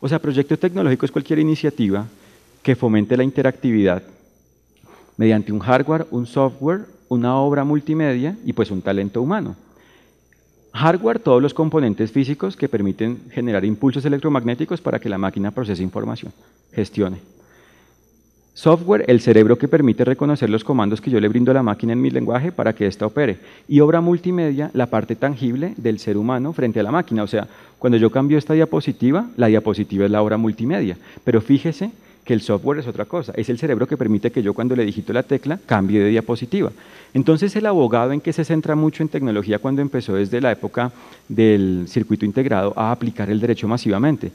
O sea, proyecto tecnológico es cualquier iniciativa que fomente la interactividad mediante un hardware, un software, una obra multimedia y pues un talento humano. Hardware, todos los componentes físicos que permiten generar impulsos electromagnéticos para que la máquina procese información, gestione. Software, el cerebro que permite reconocer los comandos que yo le brindo a la máquina en mi lenguaje para que ésta opere. Y obra multimedia, la parte tangible del ser humano frente a la máquina. O sea, cuando yo cambio esta diapositiva, la diapositiva es la obra multimedia. Pero fíjese que el software es otra cosa, es el cerebro que permite que yo cuando le digito la tecla cambie de diapositiva. Entonces el abogado en que se centra mucho en tecnología cuando empezó desde la época del circuito integrado a aplicar el derecho masivamente,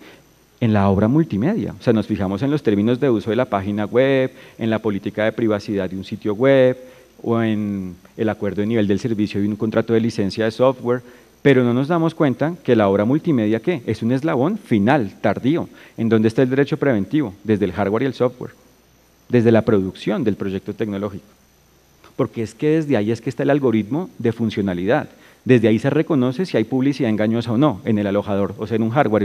en la obra multimedia. O sea, nos fijamos en los términos de uso de la página web, en la política de privacidad de un sitio web, o en el acuerdo de nivel del servicio y un contrato de licencia de software, pero no nos damos cuenta que la obra multimedia, ¿qué? Es un eslabón final, tardío, en donde está el derecho preventivo, desde el hardware y el software, desde la producción del proyecto tecnológico. Porque es que desde ahí es que está el algoritmo de funcionalidad, desde ahí se reconoce si hay publicidad engañosa o no en el alojador, o sea, en un hardware,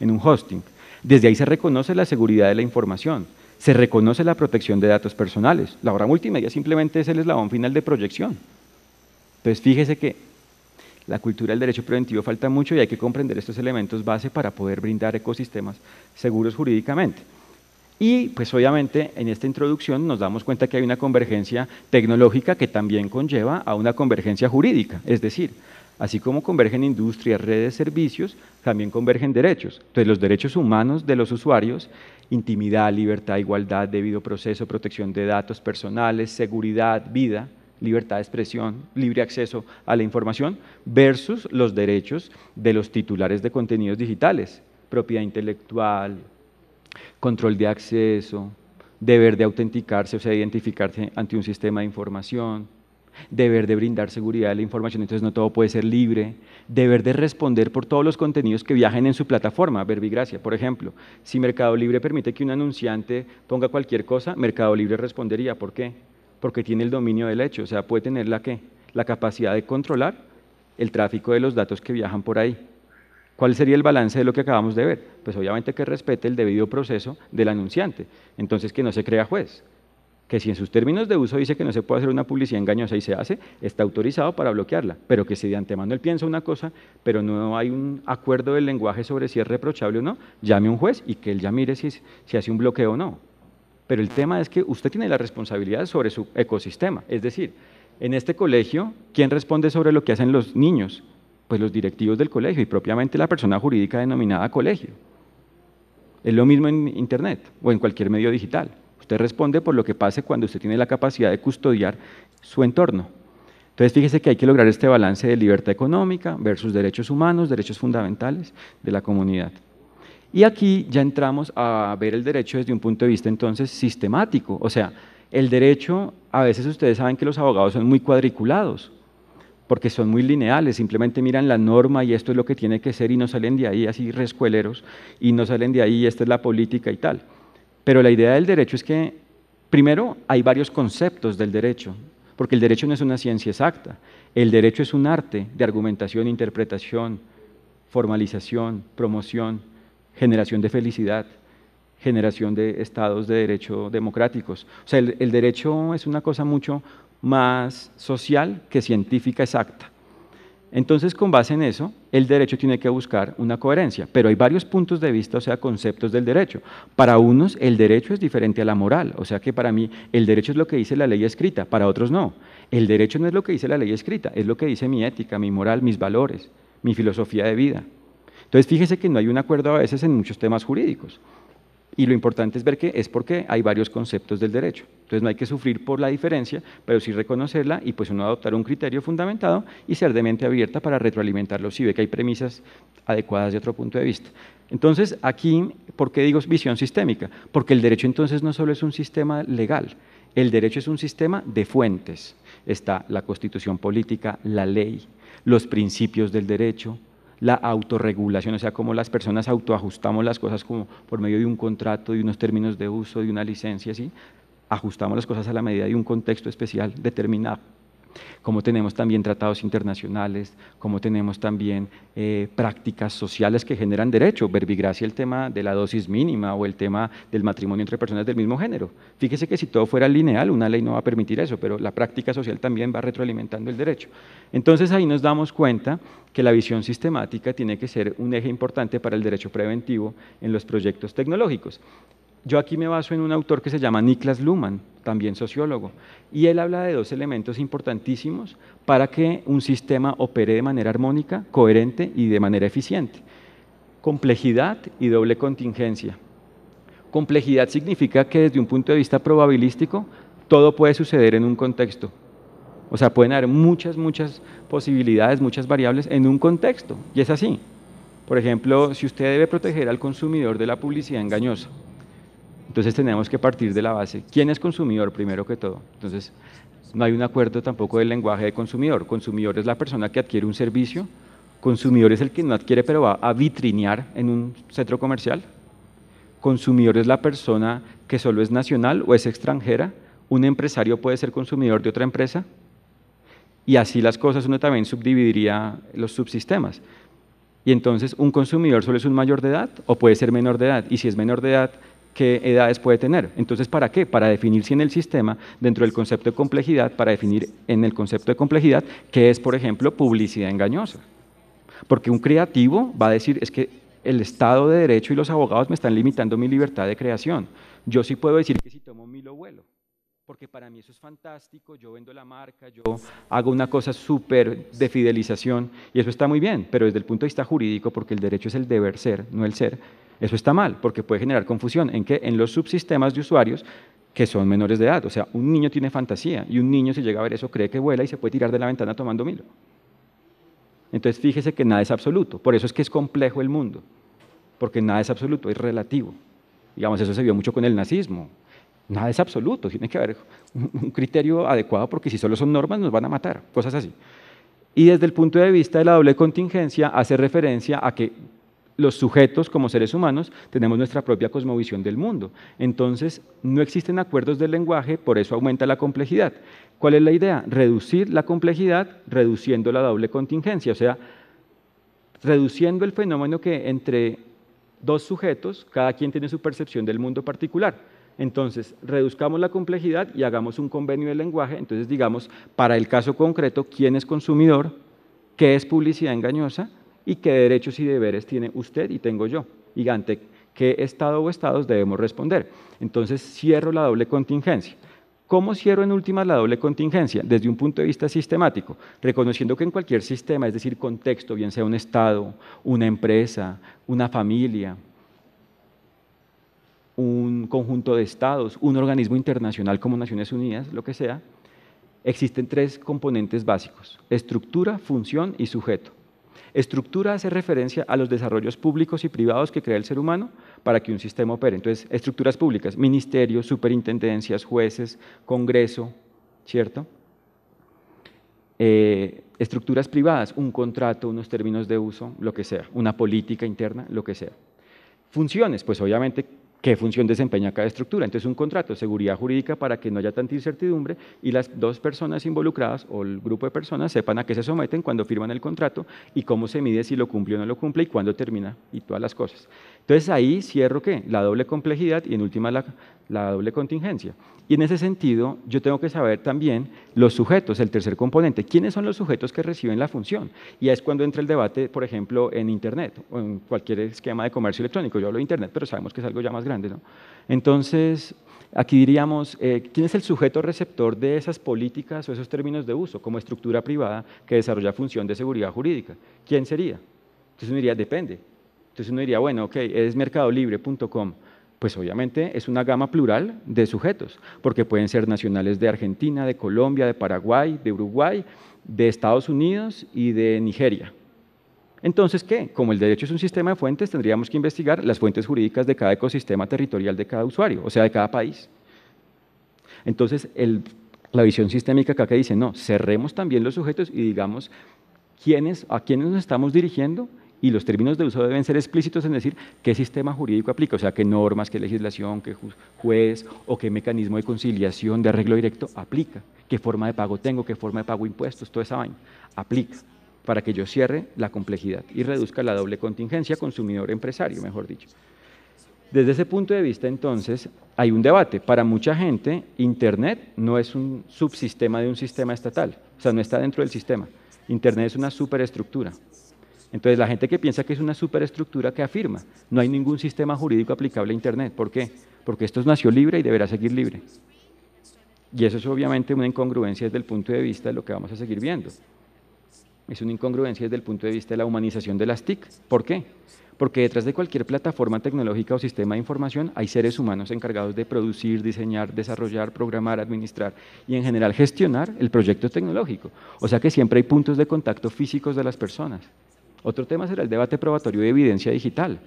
en un hosting. Desde ahí se reconoce la seguridad de la información, se reconoce la protección de datos personales. La obra multimedia simplemente es el eslabón final de proyección. Entonces, fíjese que la cultura del derecho preventivo falta mucho y hay que comprender estos elementos base para poder brindar ecosistemas seguros jurídicamente. Y pues obviamente en esta introducción nos damos cuenta que hay una convergencia tecnológica que también conlleva a una convergencia jurídica, es decir, Así como convergen industrias, redes, servicios, también convergen derechos. Entonces, los derechos humanos de los usuarios, intimidad, libertad, igualdad, debido proceso, protección de datos personales, seguridad, vida, libertad de expresión, libre acceso a la información, versus los derechos de los titulares de contenidos digitales, propiedad intelectual, control de acceso, deber de autenticarse, o sea, identificarse ante un sistema de información, deber de brindar seguridad a la información, entonces no todo puede ser libre, deber de responder por todos los contenidos que viajen en su plataforma, Verbigracia, por ejemplo. Si Mercado Libre permite que un anunciante ponga cualquier cosa, Mercado Libre respondería, ¿por qué? Porque tiene el dominio del hecho, o sea, puede tener la, la capacidad de controlar el tráfico de los datos que viajan por ahí. ¿Cuál sería el balance de lo que acabamos de ver? Pues obviamente que respete el debido proceso del anunciante. Entonces, que no se crea juez. Que si en sus términos de uso dice que no se puede hacer una publicidad engañosa y se hace, está autorizado para bloquearla. Pero que si de antemano él piensa una cosa, pero no hay un acuerdo del lenguaje sobre si es reprochable o no, llame a un juez y que él ya mire si, si hace un bloqueo o no. Pero el tema es que usted tiene la responsabilidad sobre su ecosistema. Es decir, en este colegio, ¿quién responde sobre lo que hacen los niños? pues los directivos del colegio y propiamente la persona jurídica denominada colegio. Es lo mismo en Internet o en cualquier medio digital. Usted responde por lo que pase cuando usted tiene la capacidad de custodiar su entorno. Entonces, fíjese que hay que lograr este balance de libertad económica versus derechos humanos, derechos fundamentales de la comunidad. Y aquí ya entramos a ver el derecho desde un punto de vista entonces sistemático. O sea, el derecho, a veces ustedes saben que los abogados son muy cuadriculados porque son muy lineales, simplemente miran la norma y esto es lo que tiene que ser y no salen de ahí así rescueleros y no salen de ahí y esta es la política y tal. Pero la idea del derecho es que, primero, hay varios conceptos del derecho, porque el derecho no es una ciencia exacta, el derecho es un arte de argumentación, interpretación, formalización, promoción, generación de felicidad, generación de estados de derecho democráticos. O sea, el, el derecho es una cosa mucho más social que científica exacta. Entonces, con base en eso, el derecho tiene que buscar una coherencia, pero hay varios puntos de vista, o sea, conceptos del derecho. Para unos, el derecho es diferente a la moral, o sea que para mí el derecho es lo que dice la ley escrita, para otros no. El derecho no es lo que dice la ley escrita, es lo que dice mi ética, mi moral, mis valores, mi filosofía de vida. Entonces, fíjese que no hay un acuerdo a veces en muchos temas jurídicos. Y lo importante es ver que es porque hay varios conceptos del derecho. Entonces no hay que sufrir por la diferencia, pero sí reconocerla y pues uno adoptar un criterio fundamentado y ser de mente abierta para retroalimentarlo si ve que hay premisas adecuadas de otro punto de vista. Entonces aquí, ¿por qué digo visión sistémica? Porque el derecho entonces no solo es un sistema legal, el derecho es un sistema de fuentes. Está la constitución política, la ley, los principios del derecho, la autorregulación, o sea, cómo las personas autoajustamos las cosas como por medio de un contrato, de unos términos de uso, de una licencia, ajustamos las cosas a la medida de un contexto especial determinado como tenemos también tratados internacionales, como tenemos también eh, prácticas sociales que generan derecho. Verbigracia el tema de la dosis mínima o el tema del matrimonio entre personas del mismo género. Fíjese que si todo fuera lineal, una ley no va a permitir eso, pero la práctica social también va retroalimentando el derecho. Entonces ahí nos damos cuenta que la visión sistemática tiene que ser un eje importante para el derecho preventivo en los proyectos tecnológicos. Yo aquí me baso en un autor que se llama Niklas Luhmann, también sociólogo, y él habla de dos elementos importantísimos para que un sistema opere de manera armónica, coherente y de manera eficiente. Complejidad y doble contingencia. Complejidad significa que desde un punto de vista probabilístico, todo puede suceder en un contexto. O sea, pueden haber muchas, muchas posibilidades, muchas variables en un contexto, y es así. Por ejemplo, si usted debe proteger al consumidor de la publicidad engañosa, entonces tenemos que partir de la base, ¿quién es consumidor primero que todo? Entonces no hay un acuerdo tampoco del lenguaje de consumidor. Consumidor es la persona que adquiere un servicio, consumidor es el que no adquiere pero va a vitrinear en un centro comercial, consumidor es la persona que solo es nacional o es extranjera, un empresario puede ser consumidor de otra empresa, y así las cosas uno también subdividiría los subsistemas. Y entonces, ¿un consumidor solo es un mayor de edad o puede ser menor de edad? Y si es menor de edad, qué edades puede tener. Entonces, ¿para qué? Para definir si en el sistema, dentro del concepto de complejidad, para definir en el concepto de complejidad, qué es, por ejemplo, publicidad engañosa. Porque un creativo va a decir, es que el Estado de Derecho y los abogados me están limitando mi libertad de creación. Yo sí puedo decir que si tomo mil lo vuelo, porque para mí eso es fantástico, yo vendo la marca, yo hago una cosa súper de fidelización, y eso está muy bien, pero desde el punto de vista jurídico, porque el derecho es el deber ser, no el ser, eso está mal porque puede generar confusión en que en los subsistemas de usuarios que son menores de edad. O sea, un niño tiene fantasía y un niño si llega a ver eso cree que vuela y se puede tirar de la ventana tomando milo. Entonces fíjese que nada es absoluto. Por eso es que es complejo el mundo, porque nada es absoluto, es relativo. Digamos, eso se vio mucho con el nazismo. Nada es absoluto, tiene que haber un criterio adecuado porque si solo son normas nos van a matar, cosas así. Y desde el punto de vista de la doble contingencia hace referencia a que los sujetos como seres humanos tenemos nuestra propia cosmovisión del mundo. Entonces, no existen acuerdos del lenguaje, por eso aumenta la complejidad. ¿Cuál es la idea? Reducir la complejidad reduciendo la doble contingencia, o sea, reduciendo el fenómeno que entre dos sujetos, cada quien tiene su percepción del mundo particular. Entonces, reduzcamos la complejidad y hagamos un convenio del lenguaje. Entonces, digamos, para el caso concreto, ¿quién es consumidor? ¿Qué es publicidad engañosa? y qué derechos y deberes tiene usted y tengo yo. Y ante qué estado o estados debemos responder. Entonces cierro la doble contingencia. ¿Cómo cierro en última la doble contingencia? Desde un punto de vista sistemático, reconociendo que en cualquier sistema, es decir, contexto, bien sea un Estado, una empresa, una familia, un conjunto de estados, un organismo internacional como Naciones Unidas, lo que sea, existen tres componentes básicos, estructura, función y sujeto. Estructura hace referencia a los desarrollos públicos y privados que crea el ser humano para que un sistema opere. Entonces, estructuras públicas, ministerios, superintendencias, jueces, Congreso, ¿cierto? Eh, estructuras privadas, un contrato, unos términos de uso, lo que sea, una política interna, lo que sea. Funciones, pues obviamente qué función desempeña cada estructura. Entonces, un contrato, seguridad jurídica para que no haya tanta incertidumbre y las dos personas involucradas o el grupo de personas sepan a qué se someten cuando firman el contrato y cómo se mide si lo cumple o no lo cumple y cuándo termina y todas las cosas. Entonces, ahí cierro que la doble complejidad y en última la, la doble contingencia. Y en ese sentido, yo tengo que saber también los sujetos, el tercer componente, quiénes son los sujetos que reciben la función. Y es cuando entra el debate, por ejemplo, en Internet o en cualquier esquema de comercio electrónico. Yo hablo de Internet, pero sabemos que es algo ya más grande. ¿no? Entonces, aquí diríamos, eh, ¿quién es el sujeto receptor de esas políticas o esos términos de uso como estructura privada que desarrolla función de seguridad jurídica? ¿Quién sería? Entonces uno diría, depende. Entonces uno diría, bueno, ok, es mercadolibre.com pues obviamente es una gama plural de sujetos, porque pueden ser nacionales de Argentina, de Colombia, de Paraguay, de Uruguay, de Estados Unidos y de Nigeria. Entonces, ¿qué? Como el derecho es un sistema de fuentes, tendríamos que investigar las fuentes jurídicas de cada ecosistema territorial de cada usuario, o sea, de cada país. Entonces, la visión sistémica acá que dice, no, cerremos también los sujetos y digamos a quiénes nos estamos dirigiendo y los términos de uso deben ser explícitos en decir qué sistema jurídico aplica, o sea, qué normas, qué legislación, qué juez o qué mecanismo de conciliación, de arreglo directo aplica, qué forma de pago tengo, qué forma de pago impuestos, toda esa vaina, aplica para que yo cierre la complejidad y reduzca la doble contingencia consumidor-empresario, mejor dicho. Desde ese punto de vista, entonces, hay un debate. Para mucha gente, Internet no es un subsistema de un sistema estatal, o sea, no está dentro del sistema. Internet es una superestructura, entonces, la gente que piensa que es una superestructura que afirma, no hay ningún sistema jurídico aplicable a Internet. ¿Por qué? Porque esto nació libre y deberá seguir libre. Y eso es obviamente una incongruencia desde el punto de vista de lo que vamos a seguir viendo. Es una incongruencia desde el punto de vista de la humanización de las TIC. ¿Por qué? Porque detrás de cualquier plataforma tecnológica o sistema de información hay seres humanos encargados de producir, diseñar, desarrollar, programar, administrar y en general gestionar el proyecto tecnológico. O sea que siempre hay puntos de contacto físicos de las personas. Otro tema será el debate probatorio de evidencia digital,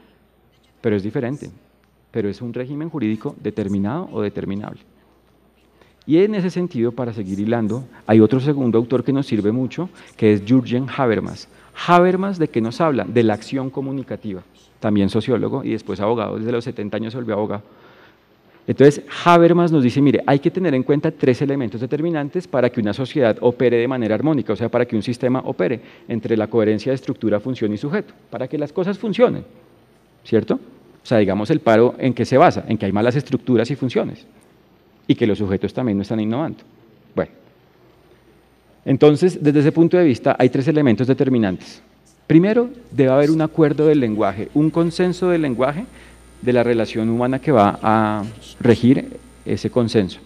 pero es diferente, pero es un régimen jurídico determinado o determinable. Y en ese sentido, para seguir hilando, hay otro segundo autor que nos sirve mucho, que es Jürgen Habermas. Habermas, ¿de qué nos habla? De la acción comunicativa, también sociólogo y después abogado, desde los 70 años se volvió abogado. Entonces, Habermas nos dice, mire, hay que tener en cuenta tres elementos determinantes para que una sociedad opere de manera armónica, o sea, para que un sistema opere entre la coherencia de estructura, función y sujeto, para que las cosas funcionen, ¿cierto? O sea, digamos, el paro en que se basa, en que hay malas estructuras y funciones, y que los sujetos también no están innovando. Bueno, entonces, desde ese punto de vista, hay tres elementos determinantes. Primero, debe haber un acuerdo del lenguaje, un consenso del lenguaje de la relación humana que va a regir ese consenso.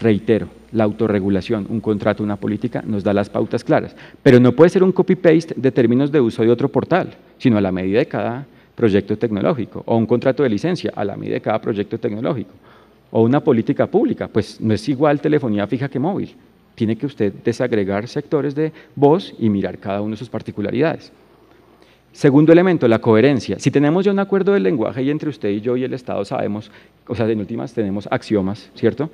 Reitero, la autorregulación, un contrato, una política, nos da las pautas claras, pero no puede ser un copy-paste de términos de uso de otro portal, sino a la medida de cada proyecto tecnológico, o un contrato de licencia a la medida de cada proyecto tecnológico, o una política pública, pues no es igual telefonía fija que móvil, tiene que usted desagregar sectores de voz y mirar cada uno de sus particularidades. Segundo elemento, la coherencia. Si tenemos ya un acuerdo del lenguaje y entre usted y yo y el Estado sabemos, o sea, en últimas tenemos axiomas, ¿cierto?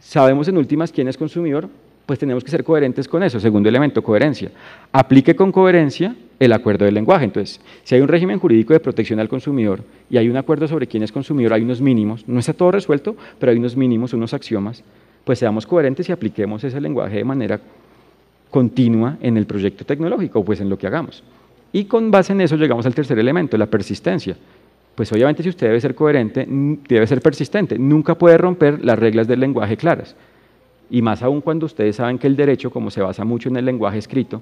Sabemos en últimas quién es consumidor, pues tenemos que ser coherentes con eso. Segundo elemento, coherencia. Aplique con coherencia el acuerdo del lenguaje. Entonces, si hay un régimen jurídico de protección al consumidor y hay un acuerdo sobre quién es consumidor, hay unos mínimos, no está todo resuelto, pero hay unos mínimos, unos axiomas, pues seamos coherentes y apliquemos ese lenguaje de manera continua en el proyecto tecnológico, pues en lo que hagamos. Y con base en eso llegamos al tercer elemento, la persistencia. Pues obviamente si usted debe ser coherente, debe ser persistente. Nunca puede romper las reglas del lenguaje claras. Y más aún cuando ustedes saben que el derecho, como se basa mucho en el lenguaje escrito,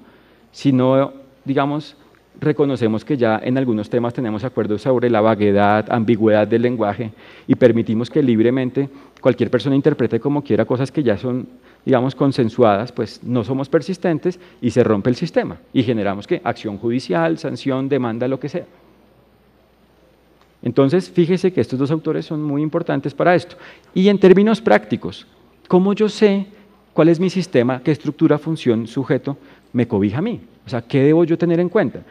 si no, digamos, reconocemos que ya en algunos temas tenemos acuerdos sobre la vaguedad, ambigüedad del lenguaje y permitimos que libremente cualquier persona interprete como quiera cosas que ya son digamos, consensuadas, pues no somos persistentes y se rompe el sistema y generamos ¿qué? acción judicial, sanción, demanda, lo que sea. Entonces, fíjese que estos dos autores son muy importantes para esto. Y en términos prácticos, ¿cómo yo sé cuál es mi sistema, qué estructura, función, sujeto me cobija a mí? O sea, ¿qué debo yo tener en cuenta?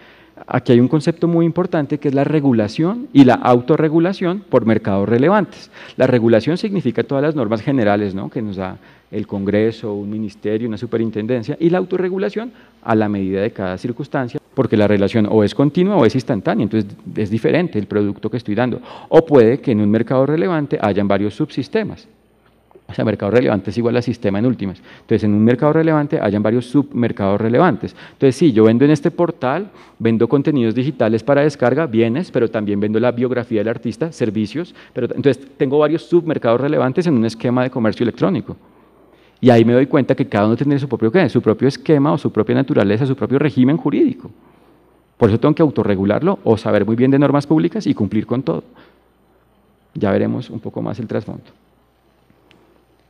Aquí hay un concepto muy importante que es la regulación y la autorregulación por mercados relevantes. La regulación significa todas las normas generales ¿no? que nos da el Congreso, un ministerio, una superintendencia, y la autorregulación a la medida de cada circunstancia, porque la relación o es continua o es instantánea, entonces es diferente el producto que estoy dando. O puede que en un mercado relevante hayan varios subsistemas. O sea, mercado relevante es igual a sistema en últimas. Entonces, en un mercado relevante hayan varios submercados relevantes. Entonces, si yo vendo en este portal, vendo contenidos digitales para descarga, bienes, pero también vendo la biografía del artista, servicios. Pero, entonces, tengo varios submercados relevantes en un esquema de comercio electrónico. Y ahí me doy cuenta que cada uno tiene su propio, su propio esquema o su propia naturaleza, su propio régimen jurídico. Por eso tengo que autorregularlo o saber muy bien de normas públicas y cumplir con todo. Ya veremos un poco más el trasfondo.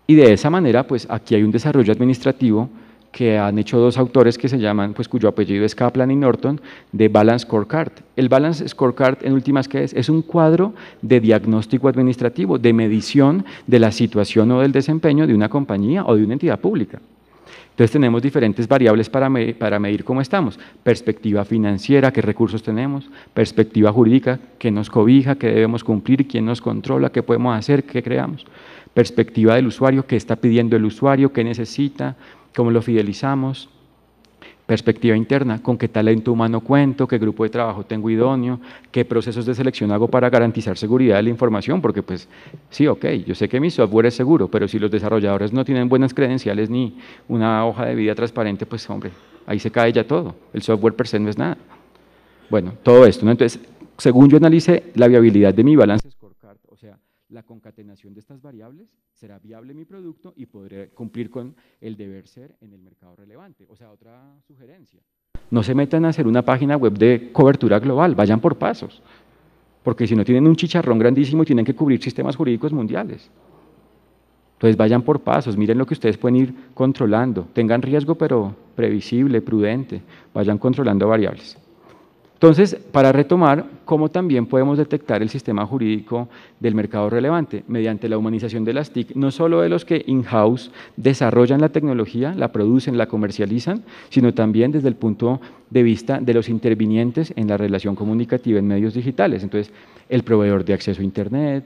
Y de esa manera, pues aquí hay un desarrollo administrativo que han hecho dos autores que se llaman, pues cuyo apellido es Kaplan y Norton, de Balance Scorecard. El Balance Scorecard, en últimas, ¿qué es? Es un cuadro de diagnóstico administrativo, de medición de la situación o del desempeño de una compañía o de una entidad pública. Entonces tenemos diferentes variables para, para, medir cómo estamos. Perspectiva financiera, qué recursos tenemos, perspectiva jurídica, qué nos cobija, qué debemos cumplir, quién nos controla, qué podemos hacer, qué creamos. Perspectiva del usuario, qué está pidiendo el usuario, qué necesita, cómo lo fidelizamos, perspectiva interna, con qué talento humano cuento, qué grupo de trabajo tengo idóneo, qué procesos de selección hago para garantizar seguridad de la información, porque pues sí, ok, yo sé que mi software es seguro, pero si los desarrolladores no tienen buenas credenciales ni una hoja de vida transparente, pues hombre, ahí se cae ya todo, el software per se no es nada. Bueno, todo esto, ¿no? entonces, según yo analice la viabilidad de mi balance la concatenación de estas variables, será viable mi producto y podré cumplir con el deber ser en el mercado relevante. O sea, otra sugerencia. No se metan a hacer una página web de cobertura global, vayan por pasos, porque si no tienen un chicharrón grandísimo y tienen que cubrir sistemas jurídicos mundiales. Entonces vayan por pasos, miren lo que ustedes pueden ir controlando, tengan riesgo pero previsible, prudente, vayan controlando variables. Entonces, para retomar, ¿cómo también podemos detectar el sistema jurídico del mercado relevante? Mediante la humanización de las TIC, no solo de los que in-house desarrollan la tecnología, la producen, la comercializan, sino también desde el punto de vista de los intervinientes en la relación comunicativa en medios digitales. Entonces, el proveedor de acceso a Internet,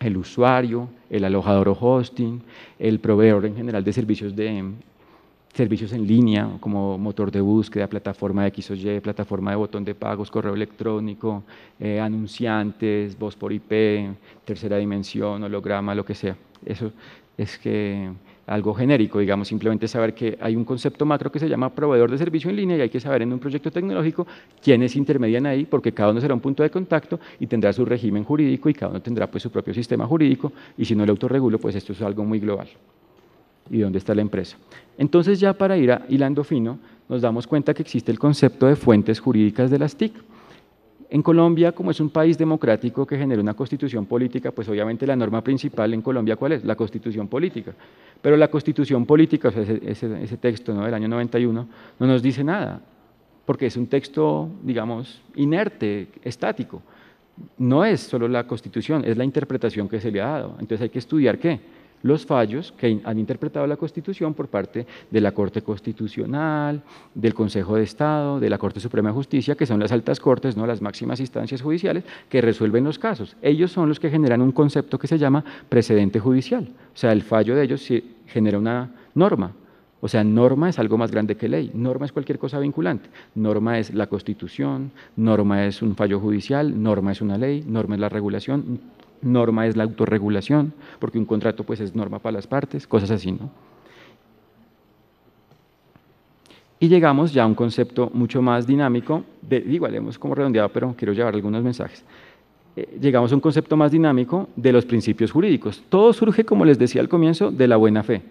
el usuario, el alojador o hosting, el proveedor en general de servicios de servicios en línea como motor de búsqueda, plataforma de X o Y, plataforma de botón de pagos, correo electrónico, eh, anunciantes, voz por IP, tercera dimensión, holograma, lo que sea. Eso es que algo genérico, digamos, simplemente saber que hay un concepto macro que se llama proveedor de servicio en línea y hay que saber en un proyecto tecnológico quiénes intermedian ahí, porque cada uno será un punto de contacto y tendrá su régimen jurídico y cada uno tendrá pues su propio sistema jurídico y si no lo autorregulo, pues esto es algo muy global y dónde está la empresa. Entonces ya para ir a hilando fino, nos damos cuenta que existe el concepto de fuentes jurídicas de las TIC. En Colombia, como es un país democrático que genera una constitución política, pues obviamente la norma principal en Colombia, ¿cuál es? La constitución política. Pero la constitución política, ese, texto del año 91, no nos dice nada, porque es un texto, digamos, inerte, estático. No es solo la constitución, es la interpretación que se le ha dado. Entonces hay que estudiar qué los fallos que han interpretado la Constitución por parte de la Corte Constitucional, del Consejo de Estado, de la Corte Suprema de Justicia, que son las altas cortes, no las máximas instancias judiciales, que resuelven los casos. Ellos son los que generan un concepto que se llama precedente judicial. O sea, el fallo de ellos genera una norma. O sea, norma es algo más grande que ley, norma es cualquier cosa vinculante, norma es la constitución, norma es un fallo judicial, norma es una ley, norma es la regulación, norma es la autorregulación, porque un contrato pues es norma para las partes, cosas así, ¿no? Y llegamos ya a un concepto mucho más dinámico, de, igual hemos como redondeado, pero quiero llevar algunos mensajes. Eh, llegamos a un concepto más dinámico de los principios jurídicos. Todo surge, como les decía al comienzo, de la buena fe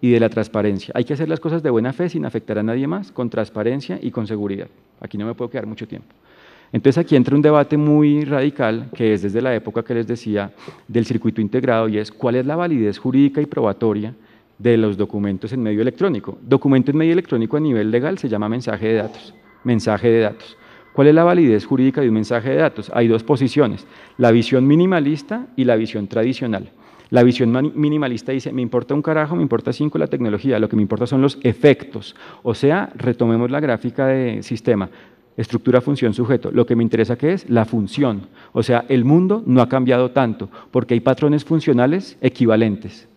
y de la transparencia. Hay que hacer las cosas de buena fe sin afectar a nadie más, con transparencia y con seguridad. Aquí no me puedo quedar mucho tiempo. Entonces aquí entra un debate muy radical que es desde la época que les decía del circuito integrado y es cuál es la validez jurídica y probatoria de los documentos en medio electrónico. Documento en medio electrónico a nivel legal se llama mensaje de datos. Mensaje de datos. ¿Cuál es la validez jurídica de un mensaje de datos? Hay dos posiciones, la visión minimalista y la visión tradicional. La visión minimalista dice, me importa un carajo, me importa cinco la tecnología, lo que me importa son los efectos. O sea, retomemos la gráfica de sistema estructura, función, sujeto. Lo que me interesa que es la función. O sea, el mundo no ha cambiado tanto porque hay patrones funcionales equivalentes.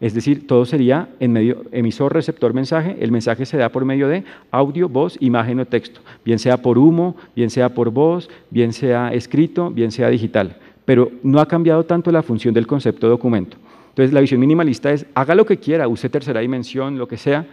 Es decir, todo sería en medio emisor, receptor, mensaje. El mensaje se da por medio de audio, voz, imagen o texto. Bien sea por humo, bien sea por voz, bien sea escrito, bien sea digital. Pero no ha cambiado tanto la función del concepto documento. Entonces, la visión minimalista es haga lo que quiera, use tercera dimensión, lo que sea,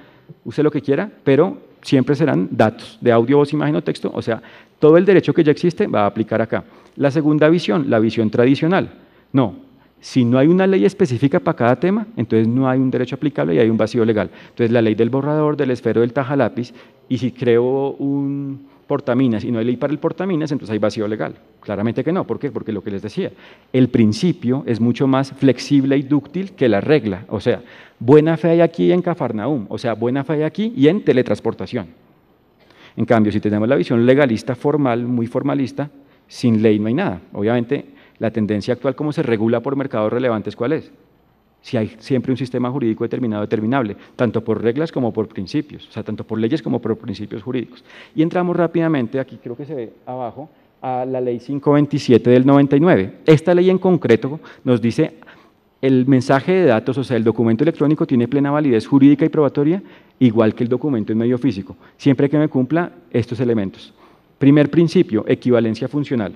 use lo que quiera, pero siempre serán datos de audio, voz, imagen o texto, o sea, todo el derecho que ya existe va a aplicar acá. La segunda visión, la visión tradicional. No, si no hay una ley específica para cada tema, entonces no hay un derecho aplicable y hay un vacío legal. Entonces la ley del borrador, del esfero, del tajalápiz, y si creo un, portaminas y no hay ley para el portaminas, entonces hay vacío legal. Claramente que no. ¿Por qué? Porque lo que les decía, el principio es mucho más flexible y dúctil que la regla. O sea, buena fe hay aquí en Cafarnaum, o sea, buena fe hay aquí y en teletransportación. En cambio, si tenemos la visión legalista, formal, muy formalista, sin ley no hay nada. Obviamente, la tendencia actual como se regula por mercados relevantes, ¿cuál es? si hay siempre un sistema jurídico determinado determinable, tanto por reglas como por principios, o sea, tanto por leyes como por principios jurídicos. Y entramos rápidamente, aquí creo que se ve abajo, a la ley 527 del 99. Esta ley en concreto nos dice el mensaje de datos, o sea, el documento electrónico tiene plena validez jurídica y probatoria, igual que el documento en medio físico, siempre que me cumpla estos elementos. Primer principio, equivalencia funcional.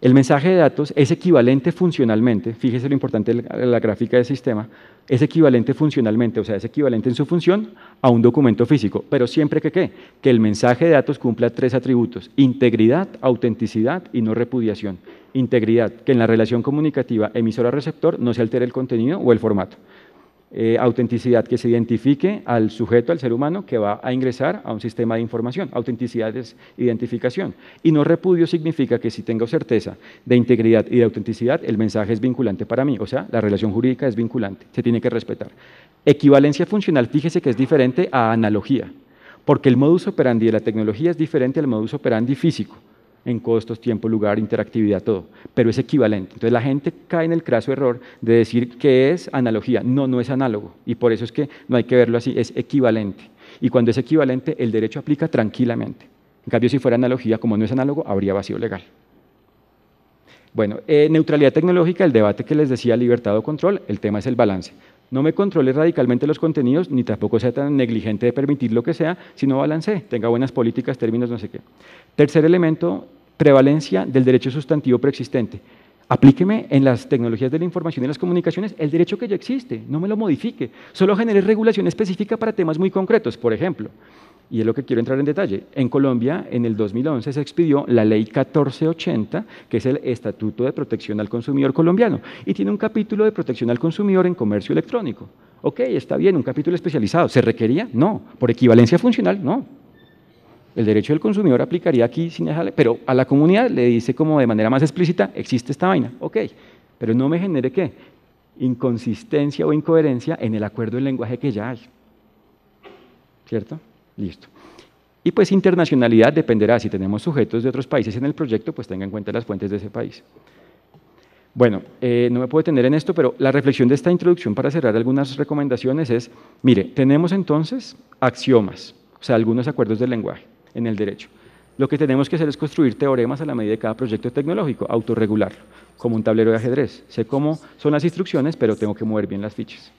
El mensaje de datos es equivalente funcionalmente, fíjese lo importante de la gráfica del sistema, es equivalente funcionalmente, o sea, es equivalente en su función a un documento físico, pero siempre que ¿qué? que el mensaje de datos cumpla tres atributos, integridad, autenticidad y no repudiación. Integridad, que en la relación comunicativa emisora-receptor no se altere el contenido o el formato. Eh, autenticidad que se identifique al sujeto, al ser humano, que va a ingresar a un sistema de información. Autenticidad es identificación. Y no repudio significa que si tengo certeza de integridad y de autenticidad, el mensaje es vinculante para mí. O sea, la relación jurídica es vinculante, se tiene que respetar. Equivalencia funcional, fíjese que es diferente a analogía, porque el modus operandi de la tecnología es diferente al modus operandi físico en costos, tiempo, lugar, interactividad, todo, pero es equivalente. Entonces la gente cae en el craso error de decir que es analogía. No, no es análogo y por eso es que no hay que verlo así, es equivalente. Y cuando es equivalente, el derecho aplica tranquilamente. En cambio, si fuera analogía, como no es análogo, habría vacío legal. Bueno, eh, neutralidad tecnológica, el debate que les decía, libertad o control, el tema es el balance. No me controle radicalmente los contenidos, ni tampoco sea tan negligente de permitir lo que sea, sino balance, tenga buenas políticas, términos, no sé qué. Tercer elemento, prevalencia del derecho sustantivo preexistente. Aplíqueme en las tecnologías de la información y las comunicaciones el derecho que ya existe, no me lo modifique, solo genere regulación específica para temas muy concretos, por ejemplo y es lo que quiero entrar en detalle. En Colombia, en el 2011 se expidió la Ley 1480, que es el Estatuto de Protección al Consumidor colombiano, y tiene un capítulo de protección al consumidor en comercio electrónico. Ok, está bien, un capítulo especializado. ¿Se requería? No. ¿Por equivalencia funcional? No. El derecho del consumidor aplicaría aquí sin dejarle, pero a la comunidad le dice como de manera más explícita, existe esta vaina. Ok, pero no me genere qué? Inconsistencia o incoherencia en el acuerdo del lenguaje que ya hay. ¿Cierto? Listo. Y pues internacionalidad dependerá, si tenemos sujetos de otros países en el proyecto, pues tenga en cuenta las fuentes de ese país. Bueno, eh, no me puedo detener en esto, pero la reflexión de esta introducción para cerrar algunas recomendaciones es, mire, tenemos entonces axiomas, o sea, algunos acuerdos del lenguaje en el derecho. Lo que tenemos que hacer es construir teoremas a la medida de cada proyecto tecnológico, autorregularlo, como un tablero de ajedrez. Sé cómo son las instrucciones, pero tengo que mover bien las fichas.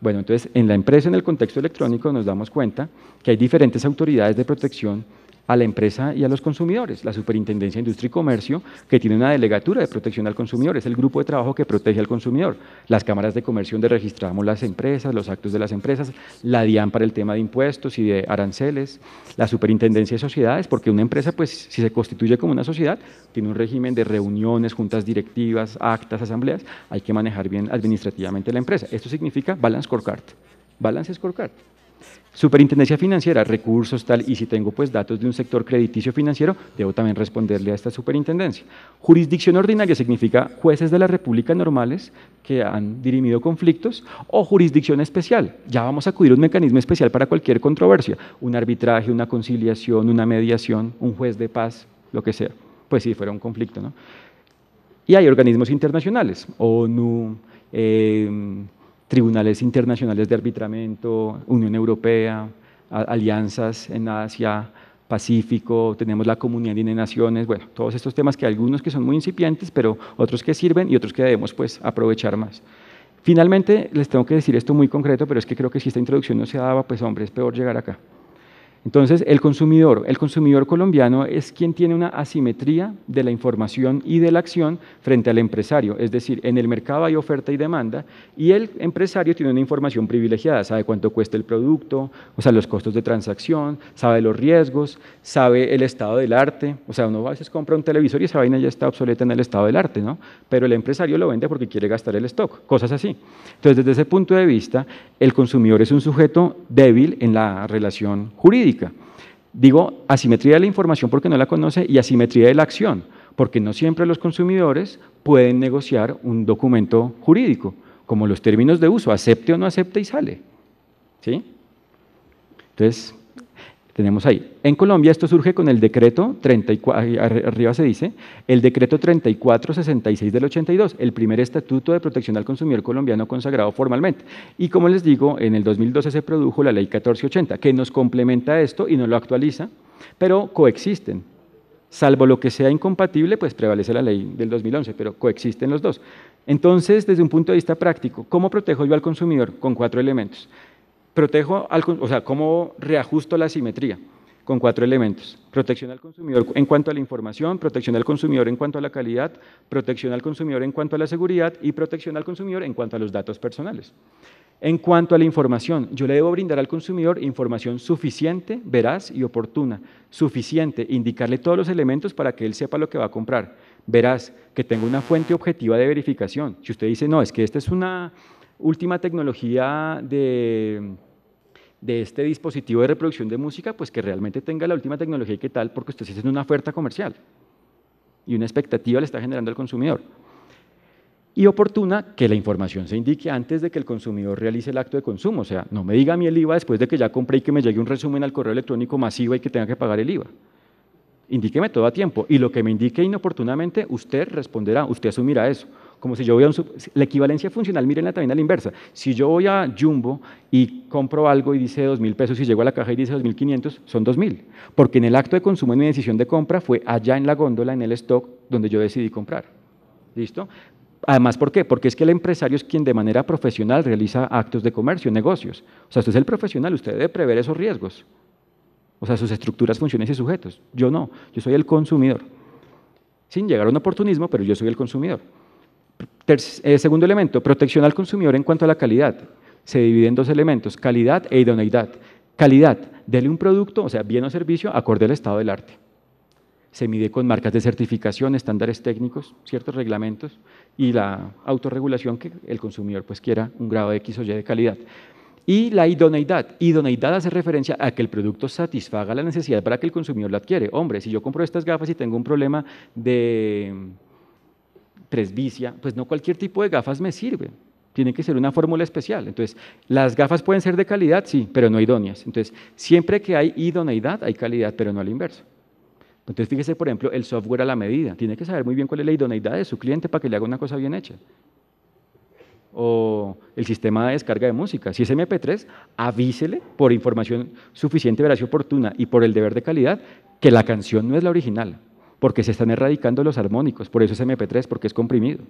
Bueno, entonces en la empresa, en el contexto electrónico, nos damos cuenta que hay diferentes autoridades de protección a la empresa y a los consumidores, la Superintendencia de Industria y Comercio, que tiene una delegatura de protección al consumidor, es el grupo de trabajo que protege al consumidor, las cámaras de comercio donde registramos las empresas, los actos de las empresas, la DIAN para el tema de impuestos y de aranceles, la Superintendencia de Sociedades, porque una empresa, pues, si se constituye como una sociedad, tiene un régimen de reuniones, juntas directivas, actas, asambleas, hay que manejar bien administrativamente la empresa. Esto significa balance scorecard. Balance scorecard. Superintendencia financiera, recursos, tal, y si tengo pues datos de un sector crediticio financiero, debo también responderle a esta superintendencia. Jurisdicción ordinaria significa jueces de la República normales que han dirimido conflictos o jurisdicción especial. Ya vamos a acudir a un mecanismo especial para cualquier controversia, un arbitraje, una conciliación, una mediación, un juez de paz, lo que sea. Pues si fuera un conflicto, ¿no? Y hay organismos internacionales, ONU, em, tribunales internacionales de arbitramiento, Unión Europea, alianzas en Asia, Pacífico, tenemos la Comunidad de Naciones, bueno, todos estos temas que algunos que son muy incipientes, pero otros que sirven y otros que debemos pues aprovechar más. Finalmente, les tengo que decir esto muy concreto, pero es que creo que si esta introducción no se daba, pues hombre, es peor llegar acá. Entonces, el consumidor, el consumidor colombiano es quien tiene una asimetría de la información y de la acción frente al empresario. Es decir, en el mercado hay oferta y demanda y el empresario tiene una información privilegiada, sabe cuánto cuesta el producto, o sea, los costos de transacción, sabe los riesgos, sabe el estado del arte. O sea, uno a veces compra un televisor y esa vaina ya está obsoleta en el estado del arte, ¿no? Pero el empresario lo vende porque quiere gastar el stock, cosas así. Entonces, desde ese punto de vista, el consumidor es un sujeto débil en la relación jurídica Digo asimetría de la información porque no la conoce y asimetría de la acción, porque no siempre los consumidores pueden negociar un documento jurídico, como los términos de uso, acepte o no acepte y sale. Entonces, tenemos ahí. En Colombia esto surge con el decreto 34, arriba se dice, el decreto 3466 del 82, el primer estatuto de protección al consumidor colombiano consagrado formalmente. Y como les digo, en el 2012 se produjo la ley 1480, que nos complementa esto y no lo actualiza, pero coexisten. Salvo lo que sea incompatible, pues prevalece la ley del 2011, pero coexisten los dos. Entonces, desde un punto de vista práctico, ¿cómo protejo yo al consumidor? Con cuatro elementos. Protejo al, o sea, ¿cómo reajusto la simetría? Con cuatro elementos. Protección al consumidor en cuanto a la información, protección al consumidor en cuanto a la calidad, protección al consumidor en cuanto a la seguridad y protección al consumidor en cuanto a los datos personales. En cuanto a la información, yo le debo brindar al consumidor información suficiente, veraz y oportuna. Suficiente, indicarle todos los elementos para que él sepa lo que va a comprar. Veraz, que tenga una fuente objetiva de verificación. Si usted dice, no, es que esta es una última tecnología de, este dispositivo de reproducción de música, pues que realmente tenga la última tecnología y qué tal, porque usted está haciendo una oferta comercial y una expectativa le está generando al consumidor. Y oportuna que la información se indique antes de que el consumidor realice el acto de consumo. O sea, no me diga a mí el IVA después de que ya compré y que me llegue un resumen al correo electrónico masivo y que tenga que pagar el IVA. Indíqueme todo a tiempo. Y lo que me indique inoportunamente, usted responderá, usted asumirá eso como si yo voy a La equivalencia funcional, mírenla también a la inversa. Si yo voy a Jumbo y compro algo y dice dos mil pesos y llego a la caja y dice 2.500, son 2.000. Porque en el acto de consumo, en mi decisión de compra, fue allá en la góndola, en el stock, donde yo decidí comprar. ¿Listo? Además, ¿por qué? Porque es que el empresario es quien de manera profesional realiza actos de comercio, negocios. O sea, usted es el profesional, usted debe prever esos riesgos. O sea, sus estructuras, funciones y sujetos. Yo no, yo soy el consumidor. Sin llegar a un oportunismo, pero yo soy el consumidor. Eh, segundo elemento, protección al consumidor en cuanto a la calidad. Se divide en dos elementos, calidad e idoneidad. Calidad, dele un producto, o sea, bien o servicio, acorde al estado del arte. Se mide con marcas de certificación, estándares técnicos, ciertos reglamentos y la autorregulación que el consumidor pues quiera un grado X o Y de calidad. Y la idoneidad. Idoneidad hace referencia a que el producto satisfaga la necesidad para que el consumidor la adquiere. Hombre, si yo compro estas gafas y tengo un problema de presbicia, pues no cualquier tipo de gafas me sirve. Tiene que ser una fórmula especial. Entonces, las gafas pueden ser de calidad, sí, pero no idóneas. Entonces, siempre que hay idoneidad, hay calidad, pero no al inverso. Entonces, fíjese, por ejemplo, el software a la medida. Tiene que saber muy bien cuál es la idoneidad de su cliente para que le haga una cosa bien hecha. O el sistema de descarga de música. Si es MP3, avísele por información suficiente, veraz y oportuna y por el deber de calidad que la canción no es la original, porque se están erradicando los armónicos, por eso es MP3, porque es comprimido,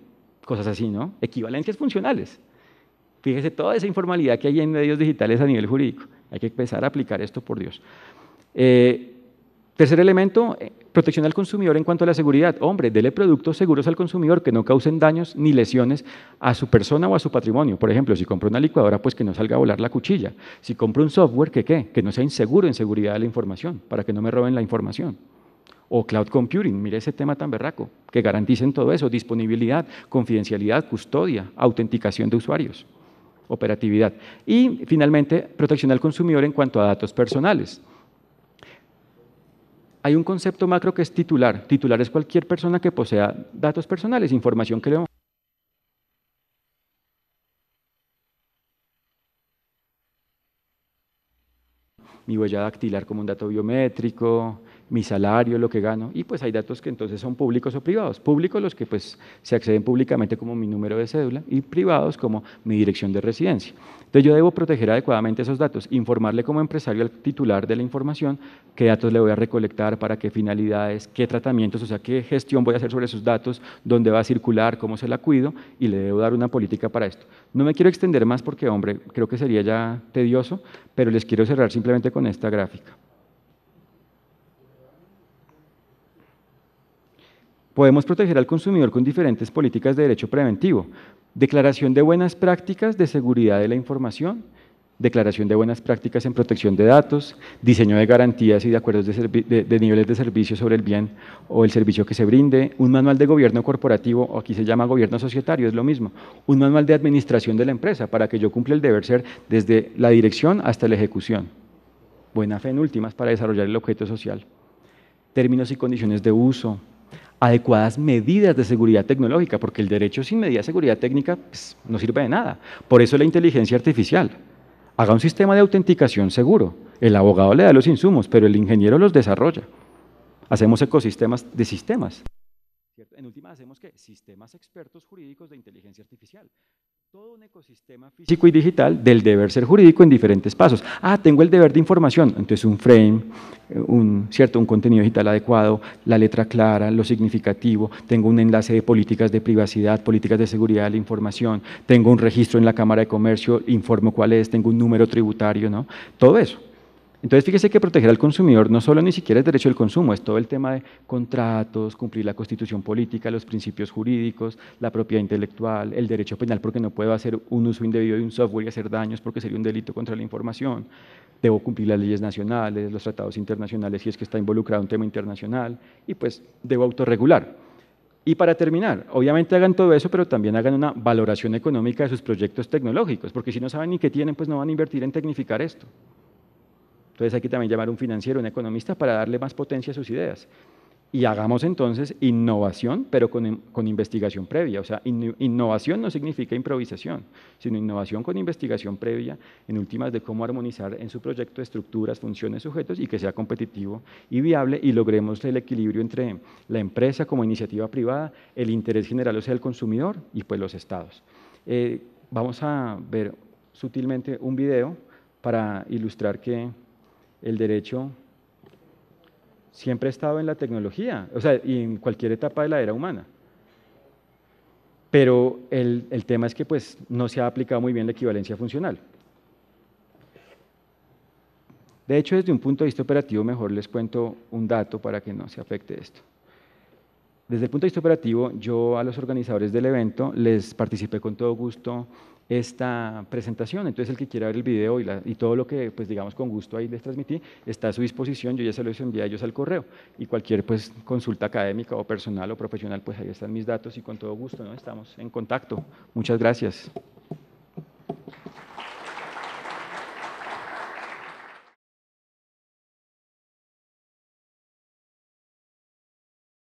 cosas así, ¿no? Equivalencias funcionales. Fíjese toda esa informalidad que hay en medios digitales a nivel jurídico. Hay que empezar a aplicar esto, por Dios. Eh, tercer elemento, eh, protección al consumidor en cuanto a la seguridad. Hombre, dele productos seguros al consumidor que no causen daños ni lesiones a su persona o a su patrimonio. Por ejemplo, si compro una licuadora, pues que no salga a volar la cuchilla. Si compro un software, ¿qué qué? Que no sea inseguro en seguridad de la información, para que no me roben la información o cloud computing, mire ese tema tan berraco, que garanticen todo eso, disponibilidad, confidencialidad, custodia, autenticación de usuarios, operatividad. Y finalmente, protección al consumidor en cuanto a datos personales. Hay un concepto macro que es titular. Titular es cualquier persona que posea datos personales, información que le mi huella dactilar como un dato biométrico, mi salario, lo que gano, y pues hay datos que entonces son públicos o privados. Públicos los que pues se acceden públicamente como mi número de cédula y privados como mi dirección de residencia. Entonces yo debo proteger adecuadamente esos datos, informarle como empresario al titular de la información qué datos le voy a recolectar, para qué finalidades, qué tratamientos, o sea, qué gestión voy a hacer sobre esos datos, dónde va a circular, cómo se la cuido y le debo dar una política para esto. No me quiero extender más porque, hombre, creo que sería ya tedioso, pero les quiero cerrar simplemente con esta gráfica. Podemos proteger al consumidor con diferentes políticas de derecho preventivo, declaración de buenas prácticas de seguridad de la información, declaración de buenas prácticas en protección de datos, diseño de garantías y de acuerdos de, niveles de servicio sobre el bien o el servicio que se brinde, un manual de gobierno corporativo, o aquí se llama gobierno societario, es lo mismo, un manual de administración de la empresa para que yo cumpla el deber ser desde la dirección hasta la ejecución. Buena fe en últimas para desarrollar el objeto social. Términos y condiciones de uso, adecuadas medidas de seguridad tecnológica, porque el derecho sin medida de seguridad técnica pues, no sirve de nada. Por eso la inteligencia artificial. Haga un sistema de autenticación seguro. El abogado le da los insumos, pero el ingeniero los desarrolla. Hacemos ecosistemas de sistemas. En última, hacemos que sistemas expertos jurídicos de inteligencia artificial todo un ecosistema físico y digital del deber ser jurídico en diferentes pasos. Ah, tengo el deber de información, entonces un frame, eh, un, ¿cierto? un contenido digital adecuado, la letra clara, lo significativo, tengo un enlace de políticas de privacidad, políticas de seguridad de la información, tengo un registro en la Cámara de Comercio, informo cuál es, tengo un número tributario, ¿no? Todo eso. Entonces, fíjese que proteger al consumidor no solo ni siquiera es derecho del consumo, es todo el tema de contratos, cumplir la constitución política, los principios jurídicos, la propiedad intelectual, el derecho penal, porque no puedo hacer un uso indebido de un software y hacer daños porque sería un delito contra la información. Debo cumplir las leyes nacionales, los tratados internacionales si es que está involucrado un tema internacional y pues debo autorregular. Y para terminar, obviamente hagan todo eso, pero también hagan una valoración económica de sus proyectos tecnológicos, porque si no saben ni qué tienen, pues no van a invertir en tecnificar esto. Entonces aquí también llamar a un financiero, un economista para darle más potencia a sus ideas. Y hagamos entonces innovación, pero con, con investigación previa. O sea, innovación no significa improvisación, sino innovación con investigación previa, en últimas de cómo armonizar en su proyecto estructuras, funciones, sujetos y que sea competitivo y viable y logremos el equilibrio entre la empresa como iniciativa privada, el interés general, o sea, el consumidor y pues los estados. Eh, vamos a ver sutilmente un video para ilustrar que el derecho siempre ha estado en la tecnología, o sea, y en cualquier etapa de la era humana. Pero el, tema es que pues, no se ha aplicado muy bien la equivalencia funcional. De hecho, desde un punto de vista operativo, mejor les cuento un dato para que no se afecte esto. Desde el punto de vista operativo, yo a los organizadores del evento les participé con todo gusto esta presentación. Entonces, el que quiera ver el video y, todo lo que, pues digamos, con gusto ahí les transmití, está a su disposición. Yo ya se los envié a ellos al correo. Y cualquier pues, consulta académica o personal o profesional, pues ahí están mis datos y con todo gusto ¿no? estamos en contacto. Muchas gracias.